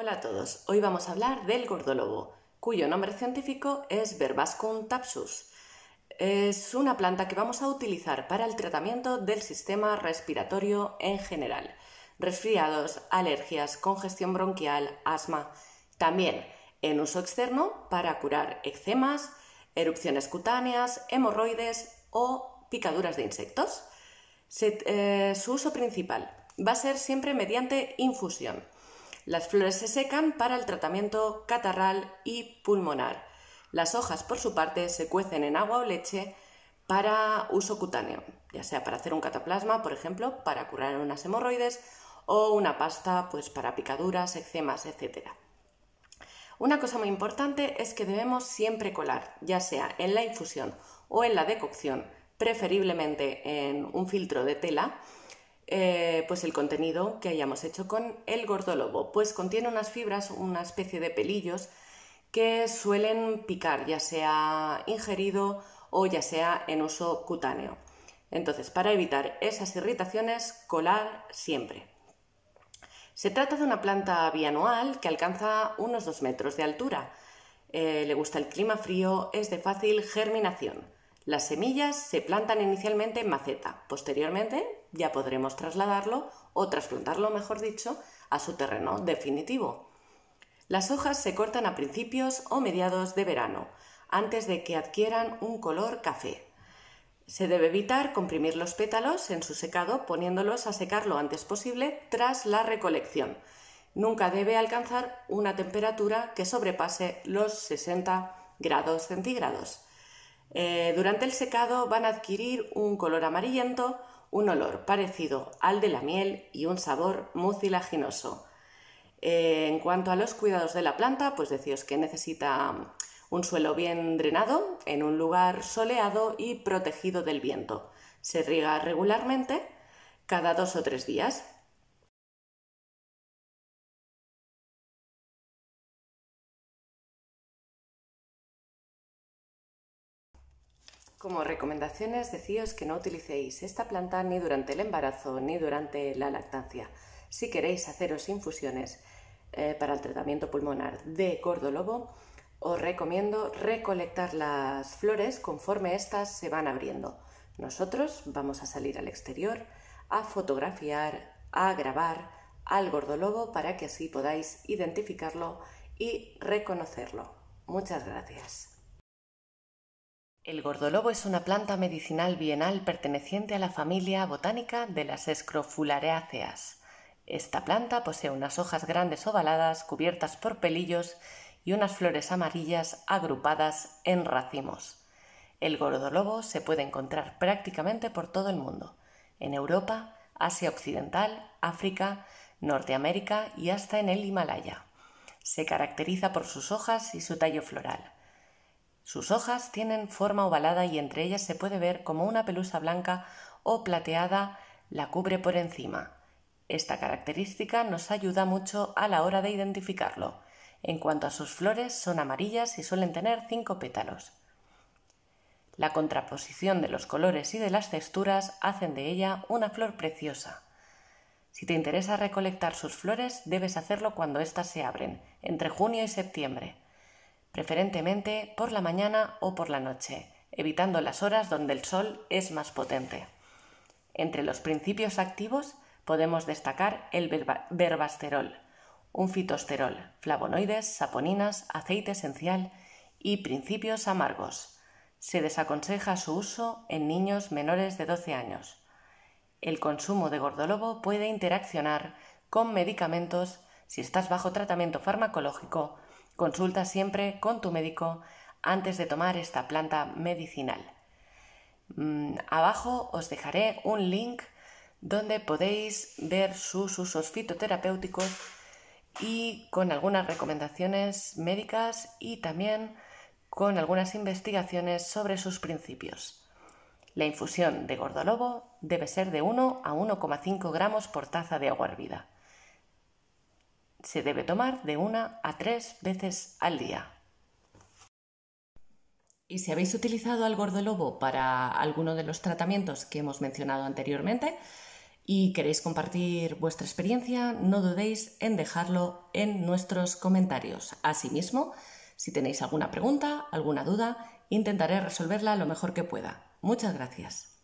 Hola a todos, hoy vamos a hablar del gordolobo, cuyo nombre científico es Verbascum tapsus. Es una planta que vamos a utilizar para el tratamiento del sistema respiratorio en general, resfriados, alergias, congestión bronquial, asma. También en uso externo para curar eczemas, erupciones cutáneas, hemorroides o picaduras de insectos. Eh, su uso principal va a ser siempre mediante infusión las flores se secan para el tratamiento catarral y pulmonar. Las hojas, por su parte, se cuecen en agua o leche para uso cutáneo, ya sea para hacer un cataplasma, por ejemplo, para curar unas hemorroides o una pasta pues para picaduras, eczemas, etc. Una cosa muy importante es que debemos siempre colar, ya sea en la infusión o en la decocción, preferiblemente en un filtro de tela, eh, pues el contenido que hayamos hecho con el gordolobo. Pues contiene unas fibras, una especie de pelillos que suelen picar, ya sea ingerido o ya sea en uso cutáneo. Entonces, para evitar esas irritaciones, colar siempre. Se trata de una planta bianual que alcanza unos 2 metros de altura. Eh, le gusta el clima frío, es de fácil germinación. Las semillas se plantan inicialmente en maceta, posteriormente ya podremos trasladarlo o trasplantarlo, mejor dicho, a su terreno definitivo. Las hojas se cortan a principios o mediados de verano, antes de que adquieran un color café. Se debe evitar comprimir los pétalos en su secado poniéndolos a secar lo antes posible tras la recolección. Nunca debe alcanzar una temperatura que sobrepase los 60 grados centígrados. Eh, durante el secado van a adquirir un color amarillento un olor parecido al de la miel y un sabor mucilaginoso. Eh, en cuanto a los cuidados de la planta, pues decíos que necesita mm, un suelo bien drenado, en un lugar soleado y protegido del viento. Se riega regularmente cada dos o tres días Como recomendaciones, decíos que no utilicéis esta planta ni durante el embarazo ni durante la lactancia. Si queréis haceros infusiones eh, para el tratamiento pulmonar de gordolobo, os recomiendo recolectar las flores conforme éstas se van abriendo. Nosotros vamos a salir al exterior a fotografiar, a grabar al gordolobo para que así podáis identificarlo y reconocerlo. Muchas gracias. El gordolobo es una planta medicinal bienal perteneciente a la familia botánica de las escrofulareáceas. Esta planta posee unas hojas grandes ovaladas cubiertas por pelillos y unas flores amarillas agrupadas en racimos. El gordolobo se puede encontrar prácticamente por todo el mundo, en Europa, Asia Occidental, África, Norteamérica y hasta en el Himalaya. Se caracteriza por sus hojas y su tallo floral. Sus hojas tienen forma ovalada y entre ellas se puede ver como una pelusa blanca o plateada la cubre por encima. Esta característica nos ayuda mucho a la hora de identificarlo. En cuanto a sus flores, son amarillas y suelen tener cinco pétalos. La contraposición de los colores y de las texturas hacen de ella una flor preciosa. Si te interesa recolectar sus flores, debes hacerlo cuando éstas se abren, entre junio y septiembre preferentemente por la mañana o por la noche, evitando las horas donde el sol es más potente. Entre los principios activos podemos destacar el verbasterol, un fitosterol, flavonoides, saponinas, aceite esencial y principios amargos. Se desaconseja su uso en niños menores de 12 años. El consumo de gordolobo puede interaccionar con medicamentos si estás bajo tratamiento farmacológico Consulta siempre con tu médico antes de tomar esta planta medicinal. Mm, abajo os dejaré un link donde podéis ver sus usos fitoterapéuticos y con algunas recomendaciones médicas y también con algunas investigaciones sobre sus principios. La infusión de gordolobo debe ser de 1 a 1,5 gramos por taza de agua hervida. Se debe tomar de una a tres veces al día. Y si habéis utilizado al lobo para alguno de los tratamientos que hemos mencionado anteriormente y queréis compartir vuestra experiencia, no dudéis en dejarlo en nuestros comentarios. Asimismo, si tenéis alguna pregunta, alguna duda, intentaré resolverla lo mejor que pueda. Muchas gracias.